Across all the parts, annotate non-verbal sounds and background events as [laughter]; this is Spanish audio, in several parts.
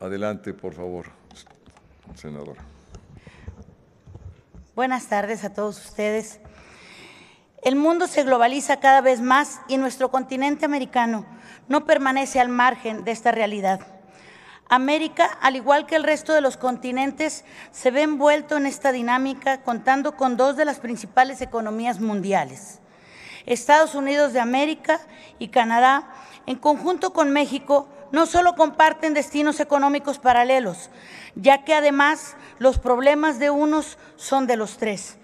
Adelante, por favor, senadora. Buenas tardes a todos ustedes. El mundo se globaliza cada vez más y nuestro continente americano no permanece al margen de esta realidad. América, al igual que el resto de los continentes, se ve envuelto en esta dinámica contando con dos de las principales economías mundiales. Estados Unidos de América y Canadá, en conjunto con México, no solo comparten destinos económicos paralelos, ya que además los problemas de unos son de los tres,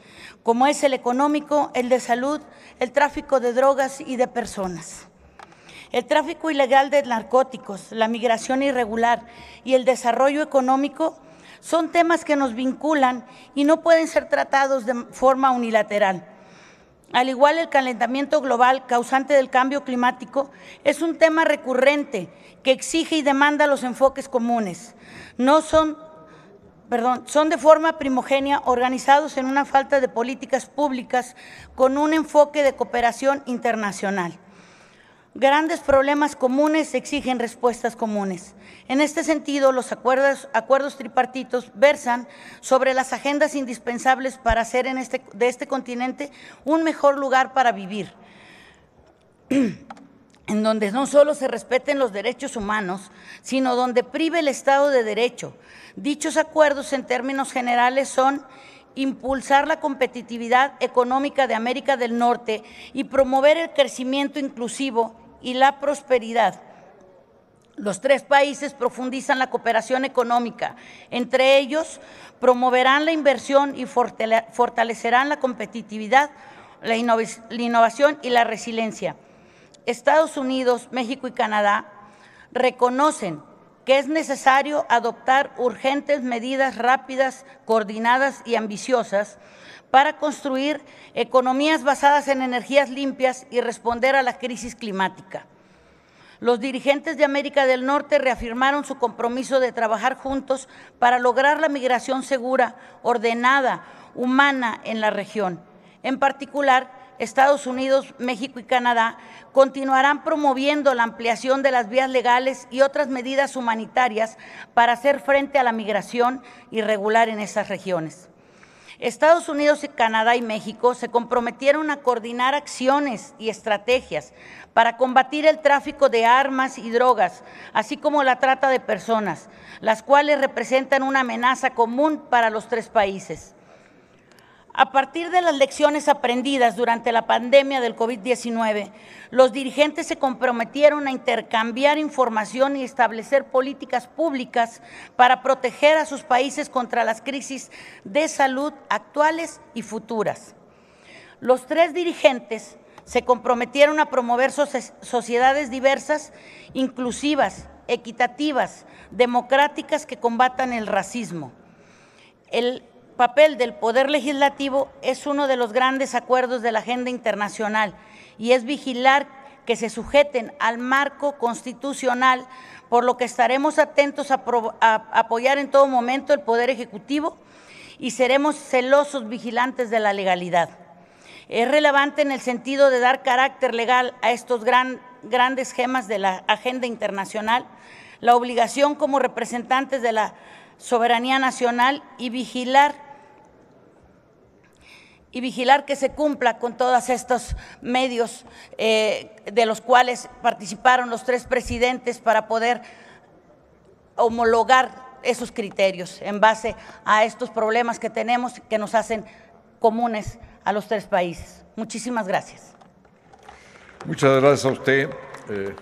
como es el económico, el de salud, el tráfico de drogas y de personas. El tráfico ilegal de narcóticos, la migración irregular y el desarrollo económico son temas que nos vinculan y no pueden ser tratados de forma unilateral al igual el calentamiento global causante del cambio climático, es un tema recurrente que exige y demanda los enfoques comunes. No son, perdón, son de forma primogénea organizados en una falta de políticas públicas con un enfoque de cooperación internacional. Grandes problemas comunes exigen respuestas comunes. En este sentido, los acuerdos, tripartitos versan sobre las agendas indispensables para hacer este, de este continente un mejor lugar para vivir, [clears throat] en donde no solo se respeten los derechos humanos, sino donde prive el Estado de Derecho. Dichos acuerdos, en términos generales, son impulsar la competitividad económica de América del Norte y promover el crecimiento inclusivo y la prosperidad. Los tres países profundizan la cooperación económica. Entre ellos, promoverán la inversión y fortalecerán la competitividad, la, innovación y la resiliencia. Estados Unidos, México y Canadá reconocen que es necesario adoptar urgentes medidas rápidas, coordinadas y ambiciosas para construir economías basadas en energías limpias y responder a la crisis climática. Los dirigentes de América del Norte reafirmaron su compromiso de trabajar juntos para lograr la migración segura, ordenada, humana en la región. En particular, Estados Unidos, México y Canadá continuarán promoviendo la ampliación de las vías legales y otras medidas humanitarias para hacer frente a la migración irregular en esas regiones. Estados Unidos y Canadá y México se comprometieron a coordinar acciones y estrategias para combatir el tráfico de armas y drogas, así como la trata de personas, las cuales representan una amenaza común para los tres países. A partir de las lecciones aprendidas durante la pandemia del COVID-19, los dirigentes se comprometieron a intercambiar información y establecer políticas públicas para proteger a sus países contra las crisis de salud actuales y futuras. Los tres dirigentes se comprometieron a promover sociedades diversas, inclusivas, equitativas, democráticas que combatan el racismo. El papel del Poder Legislativo es uno de los grandes acuerdos de la agenda internacional y es vigilar que se sujeten al marco constitucional, por lo que estaremos atentos a, apoyar en todo momento el Poder Ejecutivo y seremos celosos vigilantes de la legalidad. Es relevante en el sentido de dar carácter legal a estos gran, grandes gemas de la agenda internacional, la obligación como representantes de la soberanía nacional y vigilar y vigilar que se cumpla con todos estos medios eh, de los cuales participaron los tres presidentes para poder homologar esos criterios en base a estos problemas que tenemos que nos hacen comunes a los tres países. Muchísimas gracias. Muchas gracias a usted. Eh,